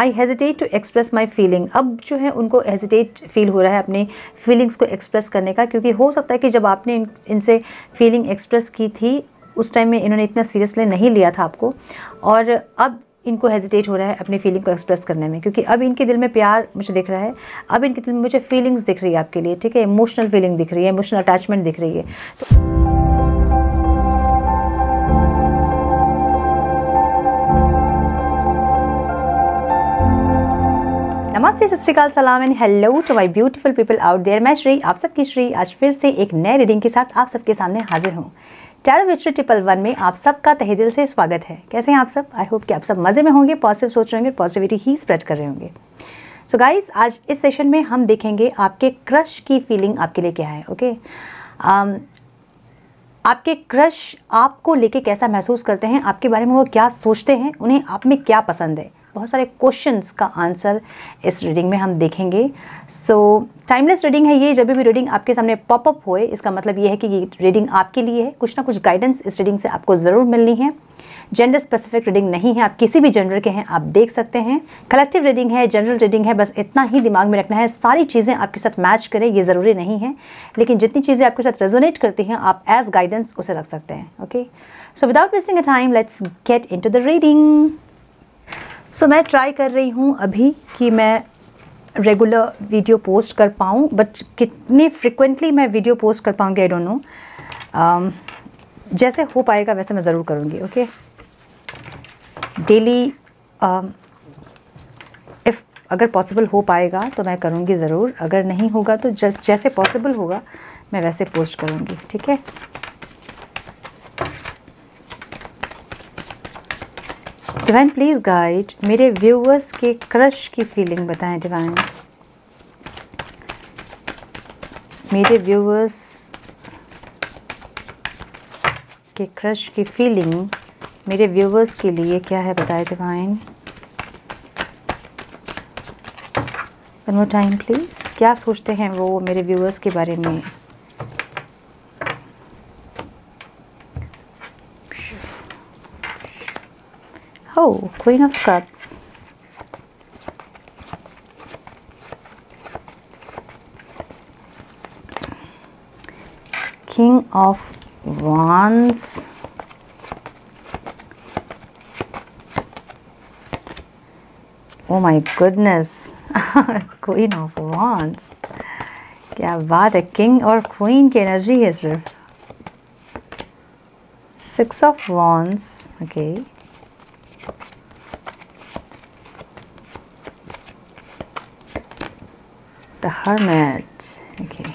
I hesitate to express my feeling अब जो है उनको हेजिटेट फील हो रहा है अपने फीलिंग्स को एक्सप्रेस करने का क्योंकि हो सकता है कि जब आपने इन, इनसे फीलिंग एक्सप्रेस की थी उस टाइम में इन्होंने इतना सीरियसली नहीं लिया था आपको और अब इनको हेजिटेट हो रहा है अपनी फीलिंग को एक्सप्रेस करने में क्योंकि अब इनके दिल में प्यार मुझे दिख रहा है अब इनके दिल में मुझे फीलिंग्स दिख रही है आपके लिए ठीक है इमोशनल फीलिंग दिख रही है इमोशनल अटैचमेंट दिख रही है तो नमस्ते सत सलाम and hello to my beautiful people out there मैं श्री आप सबकी श्री आज फिर से एक नए रीडिंग के साथ आप सबके सामने हाजिर हूँ टैरो ट्रिपल वन में आप सबका तहे दिल से स्वागत है कैसे हैं आप सब आई होप कि आप सब मज़े में होंगे पॉजिटिव सोच रहे होंगे पॉजिटिविटी ही स्प्रेड कर रहे होंगे सो so गाइज आज इस सेशन में हम देखेंगे आपके क्रश की फीलिंग आपके लिए क्या है ओके okay? um, आपके क्रश आपको लेके कैसा महसूस करते हैं आपके बारे में वो क्या सोचते हैं उन्हें आप में क्या पसंद है बहुत सारे क्वेश्चंस का आंसर इस रीडिंग में हम देखेंगे सो टाइमलेस रीडिंग है ये जब भी रीडिंग आपके सामने पॉपअप होए इसका मतलब ये है कि ये रीडिंग आपके लिए है कुछ ना कुछ गाइडेंस इस रीडिंग से आपको ज़रूर मिलनी है जेंडर स्पेसिफिक रीडिंग नहीं है आप किसी भी जेंडर के हैं आप देख सकते हैं कलेक्टिव रीडिंग है जनरल रीडिंग है बस इतना ही दिमाग में रखना है सारी चीज़ें आपके साथ मैच करें ये ज़रूरी नहीं है लेकिन जितनी चीज़ें आपके साथ रेजोनेट करती हैं आप एज गाइडेंस उसे रख सकते हैं okay so without wasting a time let's get in the reading so so, मैं ट्राई कर रही हूँ अभी कि मैं रेगुलर वीडियो पोस्ट कर पाऊँ बट कितनी फ्रिक्वेंटली मैं वीडियो पोस्ट कर पाऊँगी आई डोंट नो जैसे हो पाएगा वैसे मैं ज़रूर करूँगी ओके डेली इफ़ अगर पॉसिबल हो पाएगा तो मैं करूँगी ज़रूर अगर नहीं होगा तो जैसे पॉसिबल होगा मैं वैसे पोस्ट करूँगी ठीक है डिवाइन प्लीज़ गाइड मेरे व्यूअर्स के क्रश की फीलिंग बताएं डिवाइन मेरे व्यूअर्स के क्रश की फीलिंग मेरे व्यूअर्स के लिए क्या है बताएं divine one more time please क्या सोचते हैं वो मेरे व्यूअर्स के बारे में Oh, Queen of Cups. King of Wands. Oh my goodness. Queen of Wands. Yeah, what a King or Queen can energy है sir six of wands the hermit okay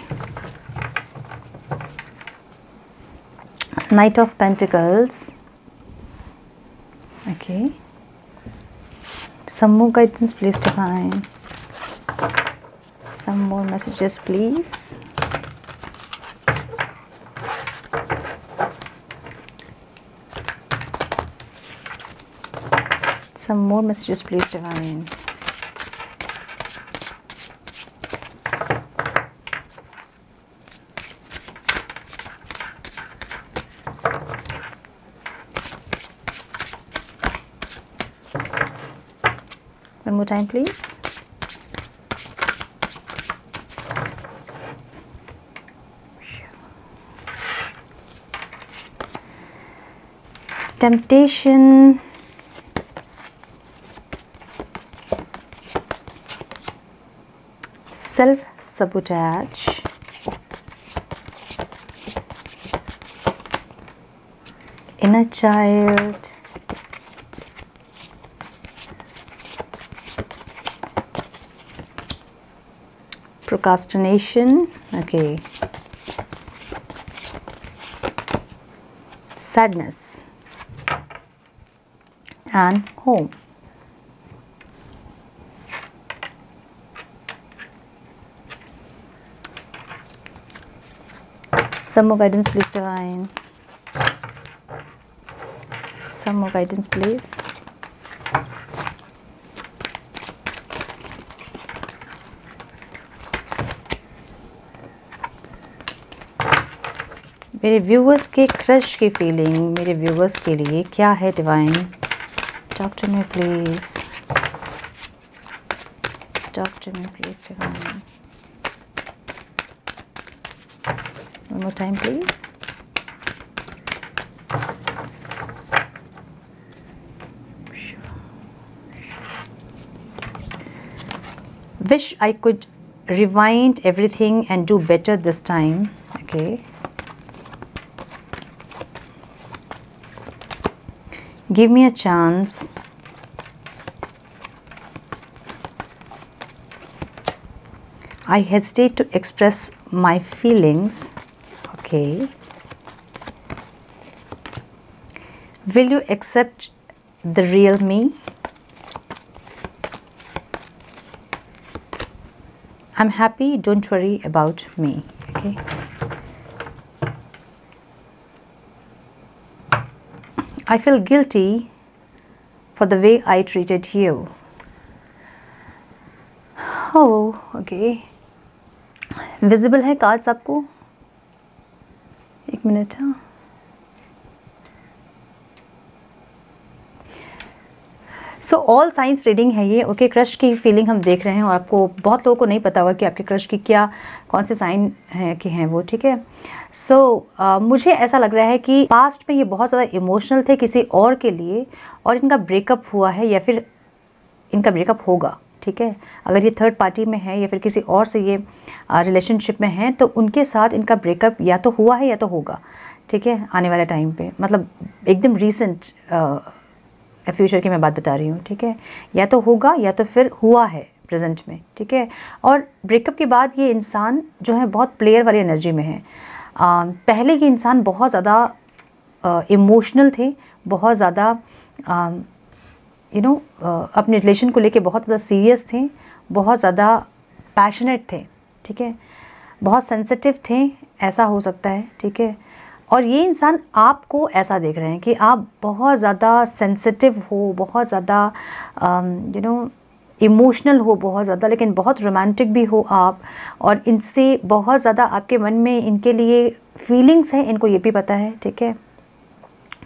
knight of pentacles okay some more guidance please divine some more messages please some more messages please divine time please. Temptation, self-sabotage, inner child, procrastination okay sadness and home some more guidance please divine some more guidance please मेरे viewers के crush की feeling मेरे viewers के लिए क्या है divine doctor me please doctor me please divine one more time please wish i could rewind everything and do better this time okay give me a chance I hesitate to express my feelings okay will you accept the real me I'm happy don't worry about me okay I feel guilty for the way I treated you. Oh, okay. Visible है cards आपको एक minute हाँ so all science reading है ये okay okay, crush की feeling हम देख रहे हैं और आपको बहुत लोगों को नहीं पता होगा कि आपके क्रश की क्या कौन से साइन हैं कि हैं वो ठीक है सो so, uh, मुझे ऐसा लग रहा है कि पास्ट में ये बहुत ज़्यादा इमोशनल थे किसी और के लिए और इनका ब्रेकअप हुआ है या फिर इनका ब्रेकअप होगा ठीक है अगर ये थर्ड पार्टी में है या फिर किसी और से ये रिलेशनशिप में है तो उनके साथ इनका ब्रेकअप या तो हुआ है या तो होगा ठीक है आने वाले टाइम पे मतलब एकदम रीसेंट या फ्यूचर की मैं बात बता रही हूँ ठीक है या तो होगा या तो फिर हुआ है प्रेजेंट में ठीक है और ब्रेकअप के बाद ये इंसान जो है बहुत प्लेयर वाली एनर्जी में है आ, पहले ये इंसान बहुत ज़्यादा इमोशनल थे बहुत ज़्यादा यू नो अपने रिलेशन को लेके बहुत ज़्यादा सीरियस थे बहुत ज़्यादा पैशनेट थे ठीक है बहुत सेंसिटिव थे ऐसा हो सकता है ठीक है और ये इंसान आपको ऐसा देख रहे हैं कि आप बहुत ज़्यादा सेंसिटिव हो बहुत ज़्यादा यू नो इमोशनल हो बहुत ज़्यादा लेकिन बहुत रोमांटिक भी हो आप और इनसे बहुत ज़्यादा आपके मन में इनके लिए फीलिंग्स हैं इनको ये भी पता है ठीक है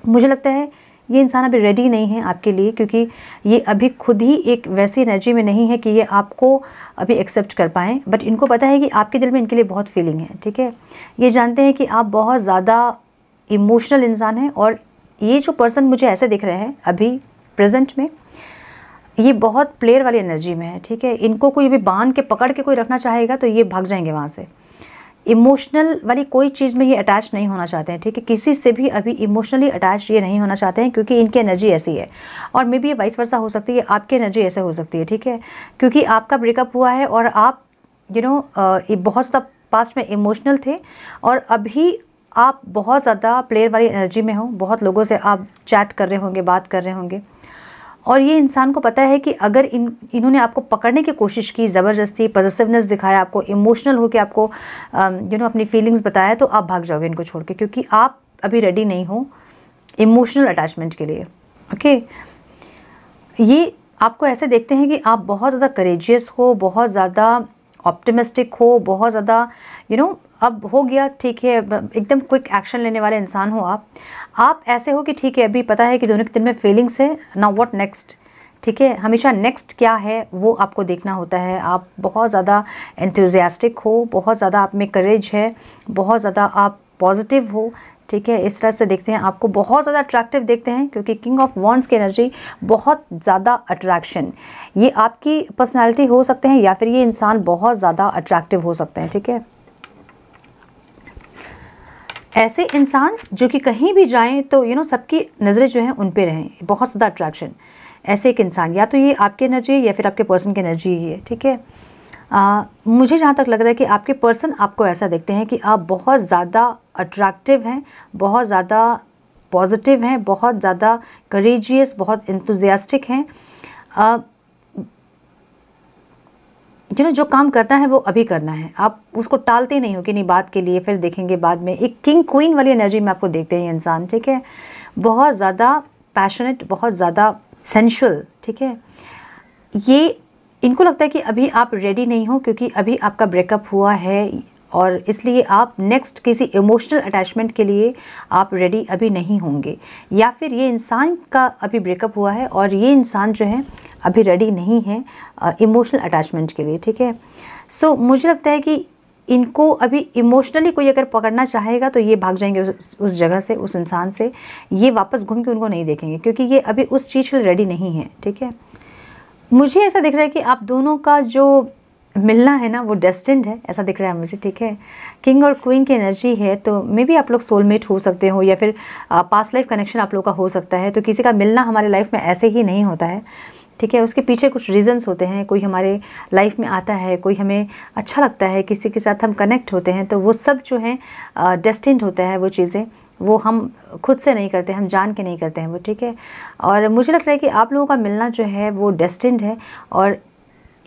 मुझे लगता है ये इंसान अभी रेडी नहीं है आपके लिए क्योंकि ये अभी खुद ही एक वैसी एनर्जी में नहीं है कि ये आपको अभी एक्सेप्ट कर पाएँ बट इनको पता है कि आपके दिल में इनके लिए बहुत फीलिंग है ठीक है ये जानते हैं कि आप बहुत ज़्यादा इमोशनल इंसान हैं और ये जो पर्सन मुझे ऐसे दिख रहे हैं अभी प्रेजेंट में ये बहुत प्लेयर वाली एनर्जी में है ठीक है इनको कोई भी बांध के पकड़ के कोई रखना चाहेगा तो ये भाग जाएंगे वहाँ से इमोशनल वाली कोई चीज़ में ये अटैच नहीं होना चाहते हैं ठीक है किसी से भी अभी इमोशनली अटैच ये नहीं होना चाहते हैं क्योंकि इनकी एनर्जी ऐसी है और मे बी ये वाइस वर्षा हो सकती है आपकी एनर्जी ऐसे हो सकती है ठीक है क्योंकि आपका ब्रेकअप हुआ है और आप यू you नो know, बहुत ज़्यादा पास्ट में इमोशनल थे और अभी आप बहुत ज़्यादा प्लेयर वाली एनर्जी में हो बहुत लोगों से आप चैट कर रहे होंगे बात कर रहे होंगे और ये इंसान को पता है कि अगर इन इन्होंने आपको पकड़ने की कोशिश की ज़बरदस्ती पॉजिटिवनेस दिखाया आपको इमोशनल होकर आपको यू um, नो अपनी फीलिंग्स बताया तो आप भाग जाओगे इनको छोड़ के क्योंकि आप अभी रेडी नहीं हो इमोशनल अटैचमेंट के लिए ओके okay? ये आपको ऐसे देखते हैं कि आप बहुत ज़्यादा करेजियस हो बहुत ज़्यादा ऑप्टिमिस्टिक हो बहुत ज़्यादा यू नो अब हो गया ठीक है एकदम क्विक एक्शन लेने वाले इंसान हो आप आप ऐसे हो कि ठीक है अभी पता है कि दोनों के दिन में फीलिंग्स है ना वॉट नेक्स्ट ठीक है हमेशा नेक्स्ट क्या है वो आपको देखना होता है आप बहुत ज़्यादा एंथुजियास्टिक हो बहुत ज़्यादा आप में करेज है बहुत ज़्यादा आप पॉजिटिव हो ठीक है इस तरह से देखते हैं आपको बहुत ज़्यादा अट्रैक्टिव देखते हैं क्योंकि किंग ऑफ वॉन्ड्स की एनर्जी बहुत ज़्यादा अट्रैक्शन ये आपकी पर्सनैलिटी हो सकते हैं या फिर ये इंसान बहुत ज़्यादा अट्रैक्टिव हो सकते हैं ठीक है ऐसे इंसान जो कि कहीं भी जाएं तो यू नो सबकी नज़रें जो हैं उन पे रहें बहुत ज़्यादा अट्रैक्शन ऐसे एक इंसान या तो ये आपकी एनर्जी है या फिर आपके पर्सन की एनर्जी ही है ठीक है मुझे जहाँ तक लग रहा है कि आपके पर्सन आपको ऐसा देखते हैं कि आप बहुत ज़्यादा अट्रैक्टिव हैं बहुत ज़्यादा पॉजिटिव हैं बहुत ज़्यादा करेजियस बहुत इंतजियास्टिक हैं यू जो काम करना है वो अभी करना है आप उसको टालते नहीं हो कि नहीं बात के लिए फिर देखेंगे बाद में एक किंग क्वीन वाली एनर्जी में आपको देखते हैं इंसान ठीक है बहुत ज़्यादा पैशनेट बहुत ज़्यादा सेंशुअल ठीक है ये इनको लगता है कि अभी आप रेडी नहीं हो क्योंकि अभी आपका ब्रेकअप हुआ है और इसलिए आप नेक्स्ट किसी इमोशनल अटैचमेंट के लिए आप रेडी अभी नहीं होंगे या फिर ये इंसान का अभी ब्रेकअप हुआ है और ये इंसान जो है अभी रेडी नहीं है इमोशनल अटैचमेंट के लिए ठीक है सो so, मुझे लगता है कि इनको अभी इमोशनली कोई अगर पकड़ना चाहेगा तो ये भाग जाएंगे उस उस जगह से उस इंसान से ये वापस घूम के उनको नहीं देखेंगे क्योंकि ये अभी उस चीज़ के लिए रेडी नहीं है ठीक है मुझे ऐसा दिख रहा है कि आप दोनों का जो मिलना है ना वो डेस्टेंड है ऐसा दिख रहा है मुझे ठीक है किंग और क्वीन की एनर्जी है तो मे बी आप लोग सोलमेट हो सकते हो या फिर पास लाइफ कनेक्शन आप लोग का हो सकता है तो किसी का मिलना हमारे लाइफ में ऐसे ही नहीं होता है ठीक है उसके पीछे कुछ रीज़न्स होते हैं कोई हमारे लाइफ में आता है कोई हमें अच्छा लगता है किसी के साथ हम कनेक्ट होते हैं तो वो सब जो हैं डेस्टिंड होता है वो चीज़ें वो हम खुद से नहीं करते हम जान के नहीं करते हैं वो ठीक है और मुझे लग रहा है कि आप लोगों का मिलना जो है वो डेस्टिंड है और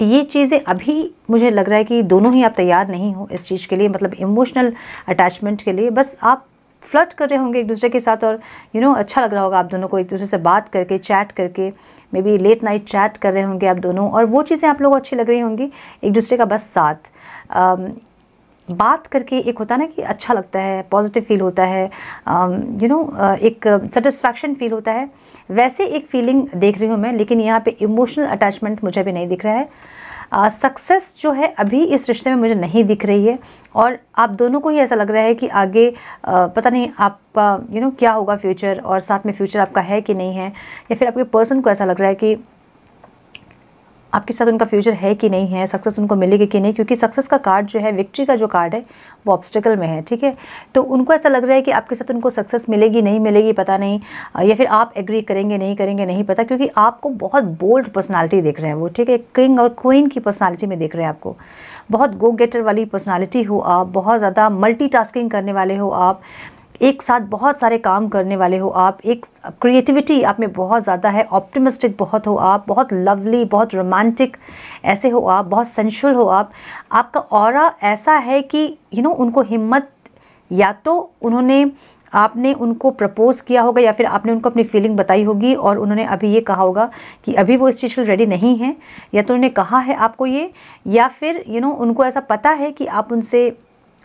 ये चीज़ें अभी मुझे लग रहा है कि दोनों ही आप तैयार नहीं हो इस चीज़ के लिए मतलब इमोशनल अटैचमेंट के लिए बस आप फ्लर्ट कर रहे होंगे एक दूसरे के साथ और यू you नो know, अच्छा लग रहा होगा आप दोनों को एक दूसरे से बात करके चैट करके maybe late night chat कर रहे होंगे आप दोनों और वो चीज़ें आप लोगों को अच्छी लग रही होंगी एक दूसरे का बस साथ बात करके एक होता ना कि अच्छा लगता है पॉजिटिव फील होता है यू um, नो uh, एक सेटिस्फैक्शन फील होता है वैसे एक फीलिंग देख रही हूँ मैं लेकिन यहाँ पे इमोशनल अटैचमेंट मुझे भी नहीं दिख रहा है सक्सेस uh, जो है अभी इस रिश्ते में मुझे नहीं दिख रही है और आप दोनों को ही ऐसा लग रहा है कि आगे आ, uh, पता नहीं आपका यू you नो know, क्या होगा फ्यूचर और साथ में फ्यूचर आपका है कि नहीं है या फिर आपके पर्सन को ऐसा लग रहा है कि आपके साथ उनका फ्यूचर है कि नहीं है सक्सेस उनको मिलेगी कि नहीं क्योंकि सक्सेस का कार्ड जो है विक्ट्री का जो कार्ड है वो ऑब्स्टिकल में है ठीक है तो उनको ऐसा लग रहा है कि आपके साथ उनको सक्सेस मिलेगी नहीं मिलेगी पता नहीं या फिर आप एग्री करेंगे नहीं करेंगे नहीं पता क्योंकि आपको बहुत बोल्ड पर्सनैलिटी देख रहे हैं वो ठीक है किंग और क्वीन की पर्सनैलिटी में देख रहे हैं आपको बहुत गो गेटर वाली पर्सनैलिटी हो आप बहुत ज़्यादा मल्टी करने वाले हो आप एक साथ बहुत सारे काम करने वाले हो आप एक क्रिएटिविटी आप में बहुत ज़्यादा है ऑप्टिमिस्टिक बहुत हो आप बहुत लवली बहुत रोमांटिक ऐसे हो आप बहुत सेंशुअल हो आप आपका और ऐसा है कि यू नो उनको हिम्मत या तो उन्होंने आपने उनको प्रपोज़ किया होगा या फिर आपने उनको अपनी फीलिंग बताई होगी और उन्होंने अभी ये कहा होगा कि अभी वो इस चीज़ के लिए रेडी नहीं है या तो उन्होंने कहा है आपको ये या फिर यू you नो know, उनको ऐसा पता है कि आप उनसे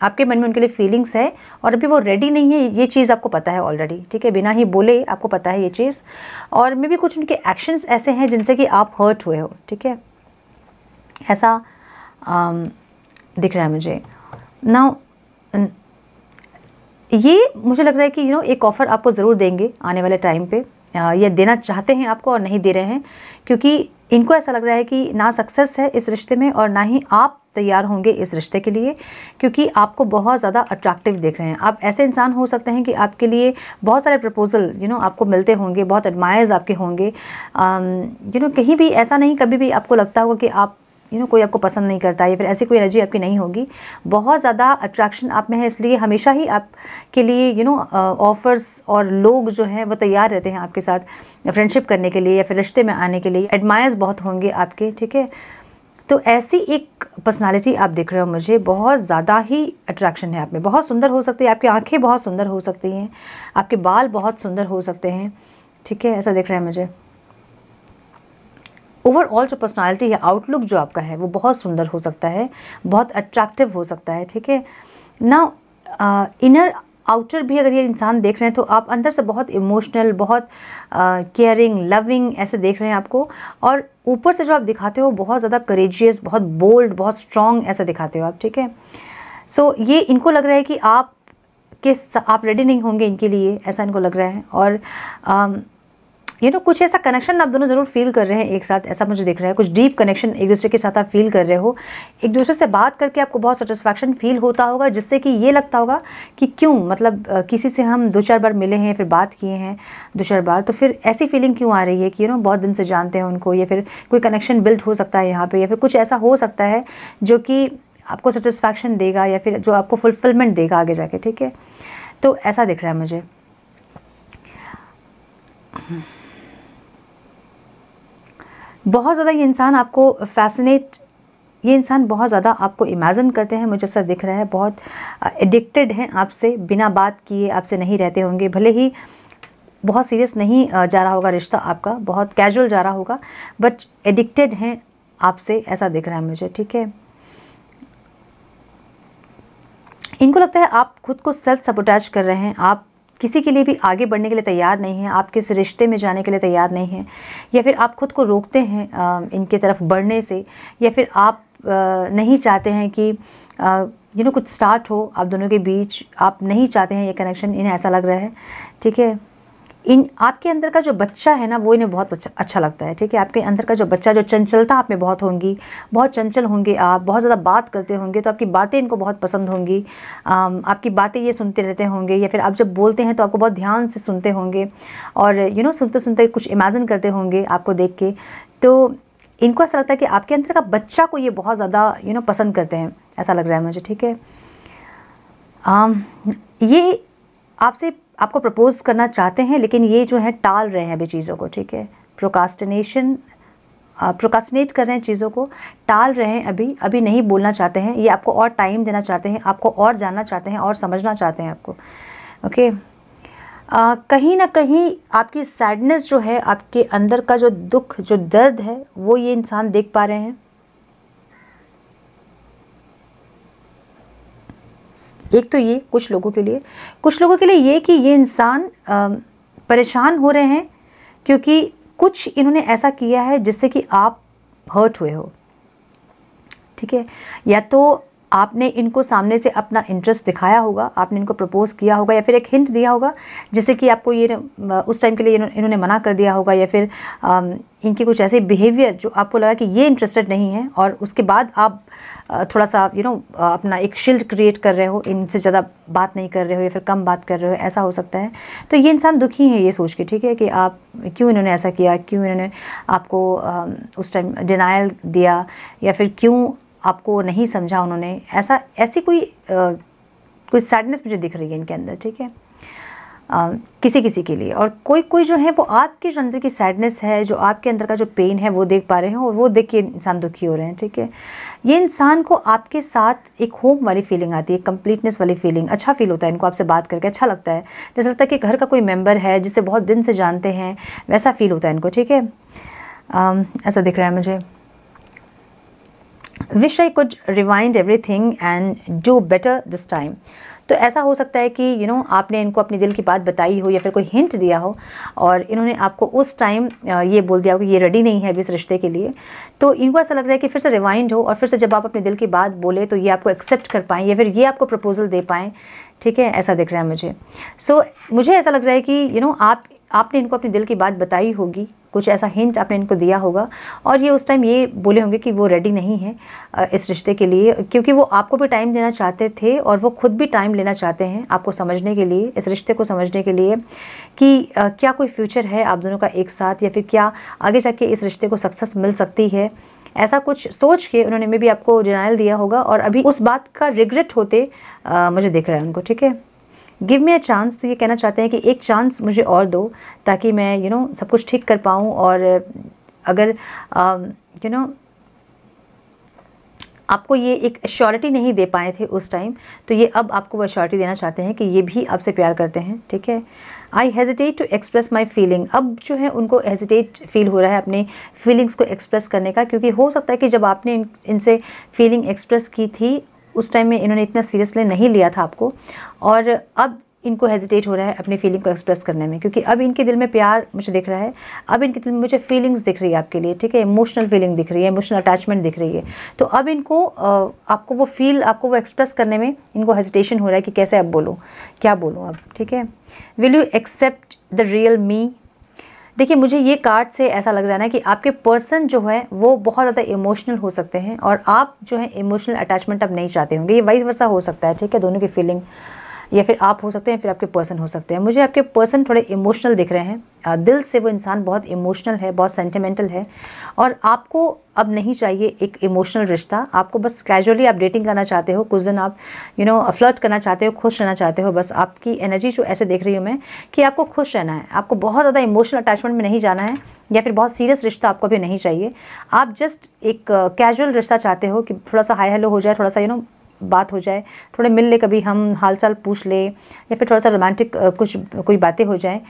आपके मन में उनके लिए फीलिंग्स है और अभी वो रेडी नहीं है ये चीज़ आपको पता है ऑलरेडी ठीक है बिना ही बोले आपको पता है ये चीज़ और मे भी कुछ उनके एक्शंस ऐसे हैं जिनसे कि आप हर्ट हुए हो ठीक है ऐसा आम, दिख रहा है मुझे ना ये मुझे लग रहा है कि यू you नो know, एक ऑफ़र आपको ज़रूर देंगे आने वाले टाइम पर ये देना चाहते हैं आपको और नहीं दे रहे हैं क्योंकि इनको ऐसा लग रहा है कि ना सक्सेस है इस रिश्ते में और ना ही आप तैयार होंगे इस रिश्ते के लिए क्योंकि आपको बहुत ज़्यादा अट्रैक्टिव देख रहे हैं आप ऐसे इंसान हो सकते हैं कि आपके लिए बहुत सारे प्रपोज़ल यू नो आपको मिलते होंगे बहुत एडमायर्स आपके होंगे यू नो कहीं भी ऐसा नहीं कभी भी आपको लगता होगा कि आप यू नो कोई आपको पसंद नहीं करता या फिर ऐसी कोई एनर्जी आपकी नहीं होगी बहुत ज़्यादा अट्रैक्शन आप में है इसलिए हमेशा ही आप के लिए यू नो ऑफ़र्स और लोग जो हैं वो तैयार रहते हैं आपके साथ फ्रेंडशिप करने के लिए या फिर रिश्ते में आने के लिए एडमायर्स बहुत होंगे आपके ठीक है तो ऐसी एक पर्सनालिटी आप देख रहे हो मुझे बहुत ज़्यादा ही अट्रैक्शन है आप में बहुत सुंदर हो सकती है आपकी आंखें बहुत सुंदर हो सकती हैं आपके बाल बहुत सुंदर हो सकते हैं ठीक है ऐसा देख रहा है मुझे ओवरऑल जो पर्सनालिटी है आउटलुक जो आपका है वो बहुत सुंदर हो सकता है बहुत अट्रैक्टिव हो सकता है ठीक है ना इनर आउटर भी अगर ये इंसान देख रहे हैं तो आप अंदर से बहुत इमोशनल बहुत केयरिंग लविंग ऐसे देख रहे हैं आपको और ऊपर से जो आप दिखाते हो बहुत ज़्यादा करेजियस बहुत बोल्ड बहुत स्ट्रॉन्ग ऐसा दिखाते हो आप ठीक है सो so, ये इनको लग रहा है कि आप किस आप रेडी नहीं होंगे इनके लिए ऐसा इनको लग रहा है और ये तो कुछ ऐसा कनेक्शन आप दोनों ज़रूर फील कर रहे हैं एक साथ ऐसा मुझे दिख रहा है कुछ डीप कनेक्शन एक दूसरे के साथ आप फील कर रहे हो एक दूसरे से बात करके आपको बहुत सेटिस्फैक्शन फील होता होगा जिससे कि ये लगता होगा कि क्यों मतलब किसी से हम दो चार बार मिले हैं फिर बात किए हैं दो चार बार तो फिर ऐसी फीलिंग क्यों आ रही है कि यू नो बहुत दिन से जानते हैं उनको या फिर कोई कनेक्शन बिल्ड हो सकता है यहाँ पर या फिर कुछ ऐसा हो सकता है जो कि आपको सेटिस्फैक्शन देगा या फिर जो आपको फुलफिलमेंट देगा आगे जाके ठीक है तो ऐसा दिख रहा है मुझे बहुत ज़्यादा ये इंसान आपको फैसिनेट ये इंसान बहुत ज़्यादा आपको इमेजिन करते हैं मुझे ऐसा दिख रहा है बहुत एडिक्टेड हैं आपसे बिना बात किए आपसे नहीं रहते होंगे भले ही बहुत सीरियस नहीं जा रहा होगा रिश्ता आपका बहुत कैजुअल जा रहा होगा बट एडिक्टेड हैं आपसे ऐसा दिख रहा है मुझे ठीक है इनको लगता है आप खुद को सेल्फ सपोटैच कर रहे हैं आप किसी के लिए भी आगे बढ़ने के लिए तैयार नहीं है आप किस रिश्ते में जाने के लिए तैयार नहीं हैं या फिर आप खुद को रोकते हैं इनके तरफ बढ़ने से या फिर आप नहीं चाहते हैं कि यू नो कुछ स्टार्ट हो आप दोनों के बीच आप नहीं चाहते हैं ये कनेक्शन इन्हें ऐसा लग रहा है ठीक है इन आपके अंदर का जो बच्चा है ना वो इन्हें बहुत अच्छा लगता है ठीक है आपके अंदर का जो बच्चा जो चंचलता आप में बहुत होंगी बहुत चंचल होंगे आप बहुत ज़्यादा बात करते होंगे तो आपकी बातें इनको बहुत पसंद होंगी आपकी बातें ये सुनते रहते होंगे या फिर आप जब बोलते हैं तो आपको बहुत ध्यान से सुनते होंगे और यू नो सुनते सुनते कुछ इमेजिन करते होंगे आपको देख के तो इनको ऐसा लगता है कि आपके अंदर का बच्चा को ये बहुत ज़्यादा यू नो पसंद करते हैं ऐसा लग रहा है मुझे ठीक है ये आपसे आपको प्रपोज करना चाहते हैं लेकिन ये जो है टाल रहे हैं अभी चीज़ों को ठीक है प्रोकास्टिनेशन प्रोकास्टिनेट कर रहे हैं चीज़ों को टाल रहे हैं अभी अभी नहीं बोलना चाहते हैं ये आपको और टाइम देना चाहते हैं आपको और जानना चाहते हैं और समझना चाहते हैं आपको ओके आ, कहीं ना कहीं आपकी सैडनेस जो है आपके अंदर का जो दुख जो दर्द है वो ये इंसान देख पा रहे हैं एक तो ये कुछ लोगों के लिए कुछ लोगों के लिए ये कि ये इंसान परेशान हो रहे हैं क्योंकि कुछ इन्होंने ऐसा किया है जिससे कि आप हर्ट हुए हो ठीक है या तो आपने इनको सामने से अपना इंटरेस्ट दिखाया होगा आपने इनको प्रपोज़ किया होगा या फिर एक हिंट दिया होगा जिससे कि आपको ये उस टाइम के लिए इन्होंने मना कर दिया होगा या फिर इनके कुछ ऐसे बिहेवियर जो आपको लगा कि ये इंटरेस्टेड नहीं है और उसके बाद आप थोड़ा सा यू नो अपना एक शील्ड क्रिएट कर रहे हो इनसे ज़्यादा बात नहीं कर रहे हो या फिर कम बात कर रहे हो ऐसा हो सकता है तो ये इंसान दुखी है ये सोच के ठीक है कि आप क्यों इन्होंने ऐसा किया क्यों इन्होंने आपको उस टाइम डिनाइल दिया या फिर क्यों आपको नहीं समझा उन्होंने ऐसा ऐसी कोई आ, कोई सैडनेस मुझे दिख रही है इनके अंदर ठीक है किसी किसी के लिए और कोई कोई जो है वो आपके जो अंदर की सैडनेस है जो आपके अंदर का जो पेन है वो देख पा रहे हैं और वो देख के इंसान दुखी हो रहे हैं ठीक है ये इंसान को आपके साथ एक होम वाली फीलिंग आती है कम्प्लीटनेस वाली फीलिंग अच्छा फील होता है इनको आपसे बात करके अच्छा लगता है जैसे लगता है कि घर का कोई मेम्बर है जिसे बहुत दिन से जानते हैं वैसा फील होता है इनको ठीक है ऐसा दिख रहा है मुझे wish I could rewind everything and do better this time तो ऐसा हो सकता है कि यू you नो know, आपने इनको अपने दिल की बात बताई हो या फिर कोई हिंट दिया हो और इन्होंने आपको उस टाइम ये बोल दिया हो कि ये रेडी नहीं है अभी इस रिश्ते के लिए तो इनको ऐसा लग रहा है कि फिर से रिवाइंड हो और फिर से जब आप अपने दिल की बात बोले तो ये आपको एक्सेप्ट कर पाएँ या फिर ये आपको प्रपोज़ल दे पाएँ ठीक है ऐसा दिख रहा है मुझे सो so, मुझे ऐसा लग रहा है कि यू you नो know, आप आपने इनको अपने दिल की बात बताई होगी कुछ ऐसा हिंट आपने इनको दिया होगा और ये उस टाइम ये बोले होंगे कि वो रेडी नहीं है इस रिश्ते के लिए क्योंकि वो आपको भी टाइम देना चाहते थे और वो खुद भी टाइम लेना चाहते हैं आपको समझने के लिए इस रिश्ते को समझने के लिए कि क्या कोई फ्यूचर है आप दोनों का एक साथ या फिर क्या आगे जा इस रिश्ते को सक्सेस मिल सकती है ऐसा कुछ सोच के उन्होंने मे भी आपको जनाइल दिया होगा और अभी उस बात का रिग्रेट होते आ, मुझे देख रहा है उनको ठीक है गिव मी अ चांस तो ये कहना चाहते हैं कि एक चांस मुझे और दो ताकि मैं यू you नो know, सब कुछ ठीक कर पाऊँ और अगर you uh, know you know, आपको ये एक श्योरिटी नहीं दे पाए थे उस टाइम तो ये अब आपको वो श्योरिटी देना चाहते हैं कि ये भी आपसे प्यार करते हैं ठीक है I hesitate to express my feeling अब जो है उनको हेजिटेट फील हो रहा है अपने फीलिंग्स को एक्सप्रेस करने का क्योंकि हो सकता है कि जब आपने इनसे फीलिंग एक्सप्रेस की थी उस टाइम में इन्होंने इतना सीरियसली नहीं लिया था आपको और अब इनको हेजिटेट हो रहा है अपनी फीलिंग को एक्सप्रेस करने में क्योंकि अब इनके दिल में प्यार मुझे दिख रहा है अब इनके दिल में मुझे फीलिंग्स दिख रही है आपके लिए ठीक है इमोशनल फीलिंग दिख रही है इमोशनल अटैचमेंट दिख रही है तो अब इनको आपको वो फील आपको वो एक्सप्रेस करने में इनको हेजिटेशन हो रहा है कि कैसे अब बोलूँ क्या बोलूँ अब ठीक है will you accept the real me देखिए मुझे ये कार्ड से ऐसा लग रहा है ना कि आपके पर्सन जो है वो बहुत ज़्यादा इमोशनल हो सकते हैं और आप जो है इमोशनल अटैचमेंट अब नहीं चाहते होंगे ये वाइस वर्षा हो सकता है ठीक है दोनों की फीलिंग या फिर आप हो सकते हैं फिर आपके पर्सन हो सकते हैं मुझे आपके पर्सन थोड़े इमोशनल दिख रहे हैं दिल से वो इंसान बहुत इमोशनल है बहुत सेंटिमेंटल है और आपको अब नहीं चाहिए एक इमोशनल रिश्ता आपको बस कैजुअली आप डेटिंग करना चाहते हो कुछ दिन आप यू नो फ्लर्ट करना चाहते हो खुश रहना चाहते हो बस आपकी एनर्जी जो ऐसे देख रही हूँ मैं कि आपको खुश रहना है आपको बहुत ज़्यादा इमोशनल अटैचमेंट में नहीं जाना है या फिर बहुत सीरियस रिश्ता आपको भी नहीं चाहिए आप जस्ट एक कैजुअल रिश्ता चाहते हो कि थोड़ा सा हाई हेलो हो जाए थोड़ा सा यू नो बात हो जाए थोड़े मिल ले कभी हम हाल चाल पूछ ले या फिर थोड़ा सा रोमांटिक कुछ कोई बातें हो जाए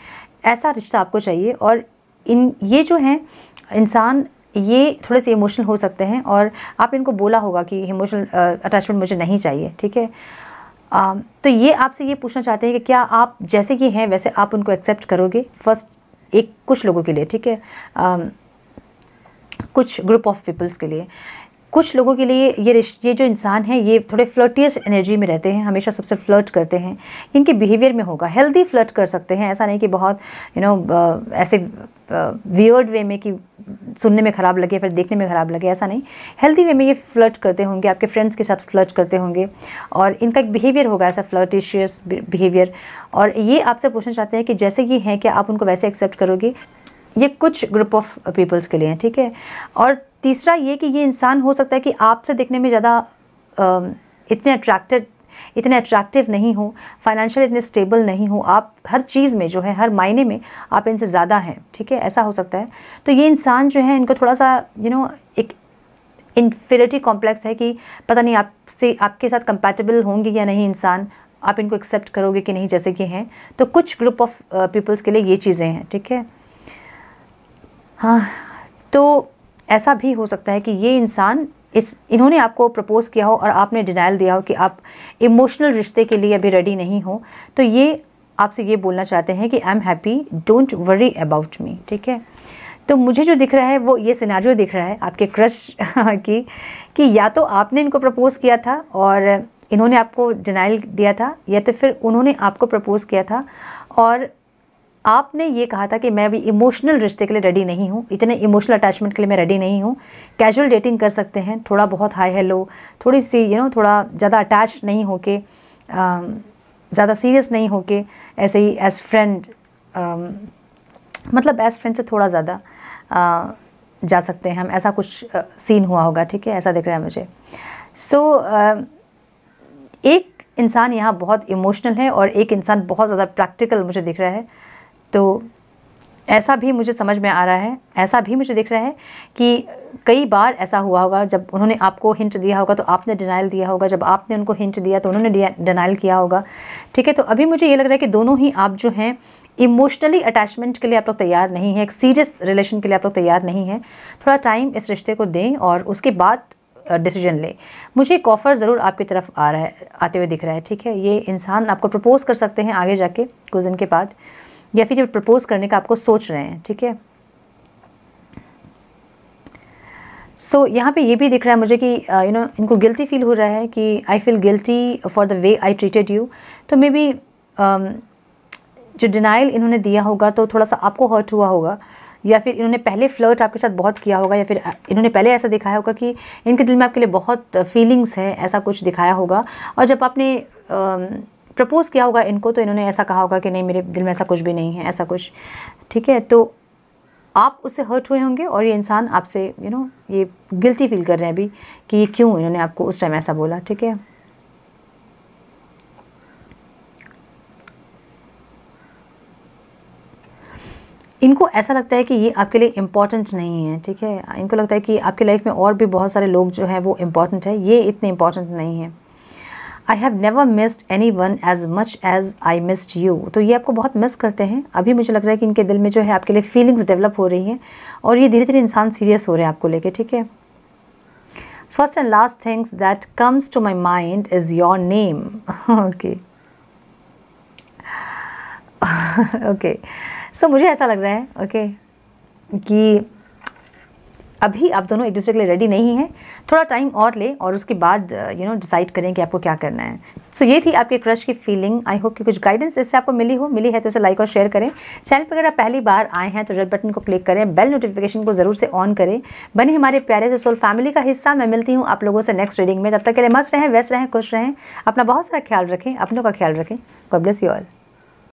ऐसा रिश्ता आपको चाहिए और इन ये जो हैं इंसान ये थोड़े से इमोशनल हो सकते हैं और आपने इनको बोला होगा कि इमोशनल अटैचमेंट मुझे नहीं चाहिए ठीक है तो ये आपसे ये पूछना चाहते हैं कि क्या आप जैसे कि हैं वैसे आप उनको एक्सेप्ट करोगे फर्स्ट एक कुछ लोगों के लिए ठीक है कुछ ग्रुप ऑफ पीपल्स के लिए कुछ लोगों के लिए ये ये जो इंसान है ये थोड़े फ्लर्टियस एनर्जी में रहते हैं हमेशा सबसे फ्लर्ट करते हैं इनके बिहेवियर में होगा हेल्दी फ्लर्ट कर सकते हैं ऐसा नहीं कि बहुत यू you नो know, ऐसे वियर्ड वे में कि सुनने में ख़राब लगे फिर देखने में ख़राब लगे ऐसा नहीं हेल्दी वे में ये फ्लर्ट करते होंगे आपके फ्रेंड्स के साथ फ्लर्ट करते होंगे और इनका एक बिहेवियर होगा ऐसा फ्लर्टिशियस बिहेवियर और ये आपसे पूछना चाहते हैं कि जैसे ये हैं क्या आप उनको वैसे एक्सेप्ट करोगे ये कुछ ग्रुप ऑफ पीपल्स के लिए हैं ठीक है और तीसरा ये कि ये इंसान हो सकता है कि आपसे दिखने में ज़्यादा इतने अट्रैक्टेड इतने अट्रैक्टिव नहीं हो फाइनेंशियल इतने स्टेबल नहीं हो आप हर चीज़ में जो है हर मायने में आप इनसे ज़्यादा हैं ठीक है ऐसा हो सकता है तो ये इंसान जो है इनको थोड़ा सा यू you नो know, एक इन्फेरिटी कॉम्प्लेक्स है कि पता नहीं आपसे आपके साथ कंपैटिबल होंगे या नहीं इंसान आप इनको एक्सेप्ट करोगे कि नहीं जैसे कि हैं तो कुछ ग्रुप ऑफ पीपल्स के लिए ये चीज़ें हैं ठीक है हाँ तो ऐसा भी हो सकता है कि ये इंसान इस इन्होंने आपको प्रपोज़ किया हो और आपने डिनाइल दिया हो कि आप इमोशनल रिश्ते के लिए अभी रेडी नहीं हो तो ये आपसे ये बोलना चाहते हैं कि I am happy don't worry about me ठीक है तो मुझे जो दिख रहा है वो ये सिनारियो दिख रहा है आपके क्रश की कि या तो आपने इनको प्रपोज़ किया था और इन्होंने आपको डिनाइल दिया था या तो फिर उन्होंने आपको प्रपोज़ किया था और आपने ये कहा था कि मैं अभी इमोशनल रिश्ते के लिए रेडी नहीं हूँ इतने इमोशनल अटैचमेंट के लिए मैं रेडी नहीं हूँ कैजुअल डेटिंग कर सकते हैं थोड़ा बहुत हाई हेलो थोड़ी सी यू नो थोड़ा ज़्यादा अटैच नहीं हो के ज़्यादा सीरियस नहीं हो के ऐसे ही एज फ्रेंड मतलब एज फ्रेंड से थोड़ा ज़्यादा जा सकते हैं हम ऐसा कुछ आ, सीन हुआ होगा ठीक है ऐसा दिख रहा है मुझे सो so, एक इंसान यहाँ बहुत इमोशनल है और एक इंसान बहुत ज़्यादा प्रैक्टिकल मुझे दिख रहा है तो ऐसा भी मुझे समझ में आ रहा है ऐसा भी मुझे दिख रहा है कि कई बार ऐसा हुआ होगा जब उन्होंने आपको हिंट दिया होगा तो आपने डिनाइल दिया होगा जब आपने उनको हिंट दिया तो उन्होंने डिनाइल किया होगा ठीक है तो अभी मुझे ये लग रहा है कि दोनों ही आप जो हैं इमोशनली अटैचमेंट के लिए आप लोग तैयार नहीं हैं एक सीरियस रिलेशन के लिए आप लोग तैयार नहीं हैं थोड़ा टाइम इस रिश्ते को दें और उसके बाद डिसीजन लें मुझे एक ऑफ़र ज़रूर आपकी तरफ आ रहा है आते हुए दिख रहा है ठीक है ये इंसान आपको प्रपोज़ कर सकते हैं आगे जाके कुछ दिन के बाद या फिर जब प्रपोज करने का आपको सोच रहे हैं ठीक है सो so, यहाँ पे ये भी दिख रहा है मुझे कि यू uh, नो इनको गिल्टी फील हो रहा है कि I feel guilty for the way I treated you तो मे बी um, जो डिनाइल इन्होंने दिया होगा तो थोड़ा सा आपको हर्ट हुआ होगा या फिर इन्होंने पहले फ्लर्ट आपके साथ बहुत किया होगा या फिर uh, इन्होंने पहले ऐसा दिखाया होगा कि इनके दिल में आपके लिए बहुत फीलिंग्स हैं ऐसा कुछ दिखाया होगा और जब आपने uh, प्रपोज़ किया होगा इनको तो इन्होंने ऐसा कहा होगा कि नहीं मेरे दिल में ऐसा कुछ भी नहीं है ऐसा कुछ ठीक है तो आप उससे हर्ट हुए होंगे और ये इंसान आपसे यू नो ये गिल्टी फील कर रहे हैं अभी कि ये क्यों इन्होंने आपको उस टाइम ऐसा बोला ठीक है इनको ऐसा लगता है कि ये आपके लिए इम्पॉर्टेंट नहीं है ठीक है इनको लगता है कि आपकी लाइफ में और भी बहुत सारे लोग जो हैं वो इम्पॉर्टेंट है ये इतने इम्पॉर्टेंट नहीं है I have never missed anyone as much as I missed you तो ये आपको बहुत मिस करते हैं अभी मुझे लग रहा है कि इनके दिल में जो है आपके लिए फीलिंग्स डेवलप हो रही हैं और ये धीरे धीरे इंसान सीरियस हो रहे हैं आपको लेके ठीक है first and last things that comes to my mind is your name okay okay so मुझे ऐसा लग रहा है ओके okay, कि अभी आप दोनों एक दूसरे के लिए रेडी नहीं हैं थोड़ा टाइम और लें और उसके बाद यू नो डिसाइड करें कि आपको क्या करना है सो so, ये थी आपके क्रश की फीलिंग आई होप कि कुछ गाइडेंस इससे आपको मिली हो मिली है तो इसे लाइक और शेयर करें चैनल पर अगर आप पहली बार आए हैं तो रेड बटन को क्लिक करें बेल नोटिफिकेशन को ज़रूर से ऑन करें बने हमारे प्यारे सोल फैमिली का हिस्सा मैं मिलती हूँ आप लोगों से नेक्स्ट रीडिंग में तब तक के लिए मस्त रहें व्यस्त रहें खुश रहें अपना बहुत सारा ख्याल रखें अपनों का ख्याल रखें गॉड ब्लेस यू ऑल